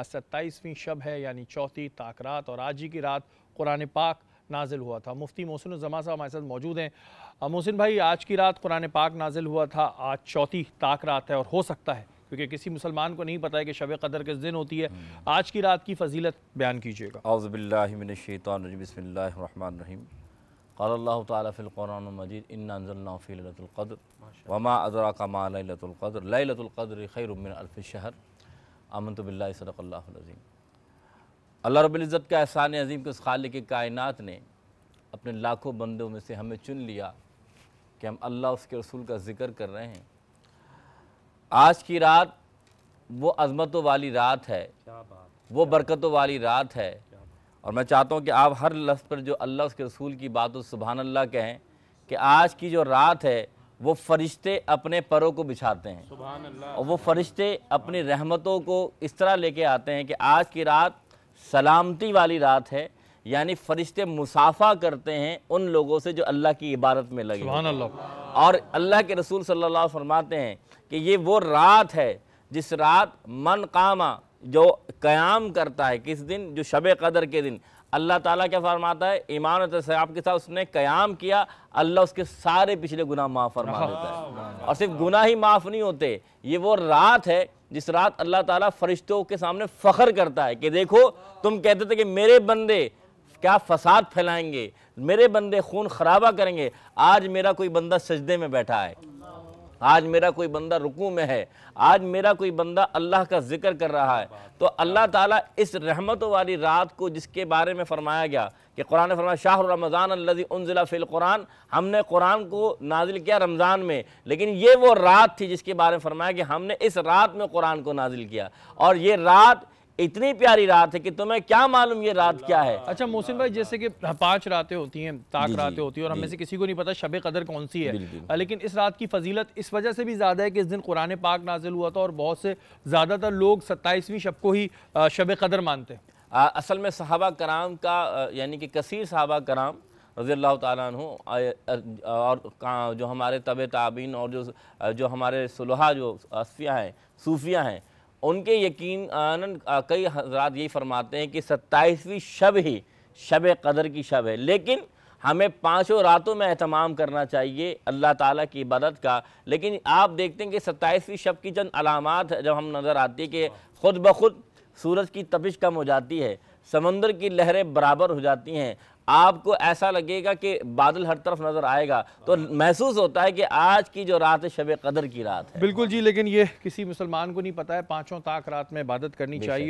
सत्ताईसवीं शब है यानी चौथी ताकरात और आज ही की रात कुरान पाक नाजिल हुआ था मुफ्ती मोहसिन जमा साहब हमारे साथ मौजूद हैं मोहसिन भाई आज की रात कुरान पाक नाजिल हुआ था आज चौथी ताक रात है और हो सकता है क्योंकि किसी मुसलमान को नहीं पता है कि शब कदर किस दिन होती है हम्म। आज की रात की फजीलत बयान कीजिएगा अज़बिल्लाशैतरबीम इन्नाफ़ी लतुल्क़द्र वमा अजरा कमा लतुल्क़द्र लतुल्क़द्र खैरमिन अलफ़ शहर अमन तबिल्ला सदक़ल्लाज़ीम अल्लाह रब्ज़त का एहसान अज़ीम के उस खाल के कायनत ने अपने लाखों बंदों में से हमें चुन लिया कि हम अल्लाह उसके रसूल का ज़िक्र कर रहे हैं आज की रात वो अजमतों वाली रात है वो बरकतों वाली रात है और मैं चाहता हूँ कि आप हर लफ्ज़ पर जो अल्लाह उसके रसूल की बात सुबहान सुबहानल्ला कहें कि आज की जो रात है वो फरिश्ते अपने परों को बिछाते हैं और वो फरिश्ते अपनी रहमतों को इस तरह लेके आते हैं कि आज की रात सलामती वाली रात है यानी फरिश्ते मुसाफा करते हैं उन लोगों से जो अल्लाह की इबारत में लगे अल्लाह और अल्लाह के रसूल सल्लल्लाहु अलैहि फरमाते हैं कि ये वो रात है जिस रात मन कामा जो क़याम करता है किस दिन जो शब कदर के दिन अल्लाह ताला क्या फरमाता है ईमान और सयाब के साथ उसने क़याम किया अल्लाह उसके सारे पिछले गुनाह माफ़ फरमा देता है और सिर्फ गुनाह ही माफ़ नहीं होते ये वो रात है जिस रात अल्लाह ताला फरिश्तों के सामने फ़ख्र करता है कि देखो तुम कहते थे कि मेरे बंदे क्या फसाद फैलाएंगे मेरे बंदे खून खराबा करेंगे आज मेरा कोई बंदा सजदे में बैठा है आज मेरा कोई बंदा रुकू में है आज मेरा कोई बंदा अल्लाह का जिक्र कर रहा है तो अल्लाह ताला इस रहमत वाली रात को जिसके बारे में फरमाया गया कि कुरान फरमाया शाह रमज़ान अल्लाजी उनजिला फ़िल कुरान हमने कुरान को नाजिल किया रमज़ान में लेकिन ये वो रात थी जिसके बारे में फरमाया कि हमने इस रात में कुरान को नाजिल किया और ये रात इतनी प्यारी रात है कि तुम्हें क्या मालूम ये रात क्या है अच्छा मोहसिन भाई जैसे कि पांच रातें होती हैं ताक रातें होती हैं और हमें से किसी को नहीं पता शब कदर कौन सी है लेकिन इस रात की फजीलत इस वजह से भी ज़्यादा है कि इस दिन कुरान पाक नाजिल हुआ था और बहुत से ज़्यादातर लोग सत्ताईसवीं शब को ही शब कदर मानते हैं असल में सहाबा कराम का यानी कि कसीर सहाबा कराम रज़ी अल्लाह तु और जो हमारे तब ताबीन और जो जो हमारे सुलहा जो असफिया हैं सूफिया हैं उनके यकीन कई हजरात यही फरमाते हैं कि सत्ताईसवीं शब ही शब कदर की शब है लेकिन हमें पाँचों रातों में अहतमाम करना चाहिए अल्लाह ताला की इबादत का लेकिन आप देखते हैं कि सत्ताईसवीं शब की चंद अलामत जब हम नज़र आती है कि ख़ुद ब खुद सूरज की तपिश कम हो जाती है समंदर की लहरें बराबर हो जाती हैं आपको ऐसा लगेगा कि बादल हर तरफ नजर आएगा तो महसूस होता है कि आज की जो रात है शब कदर की रात है बिल्कुल जी लेकिन ये किसी मुसलमान को नहीं पता है पांचों ताक रात में इबादत करनी चाहिए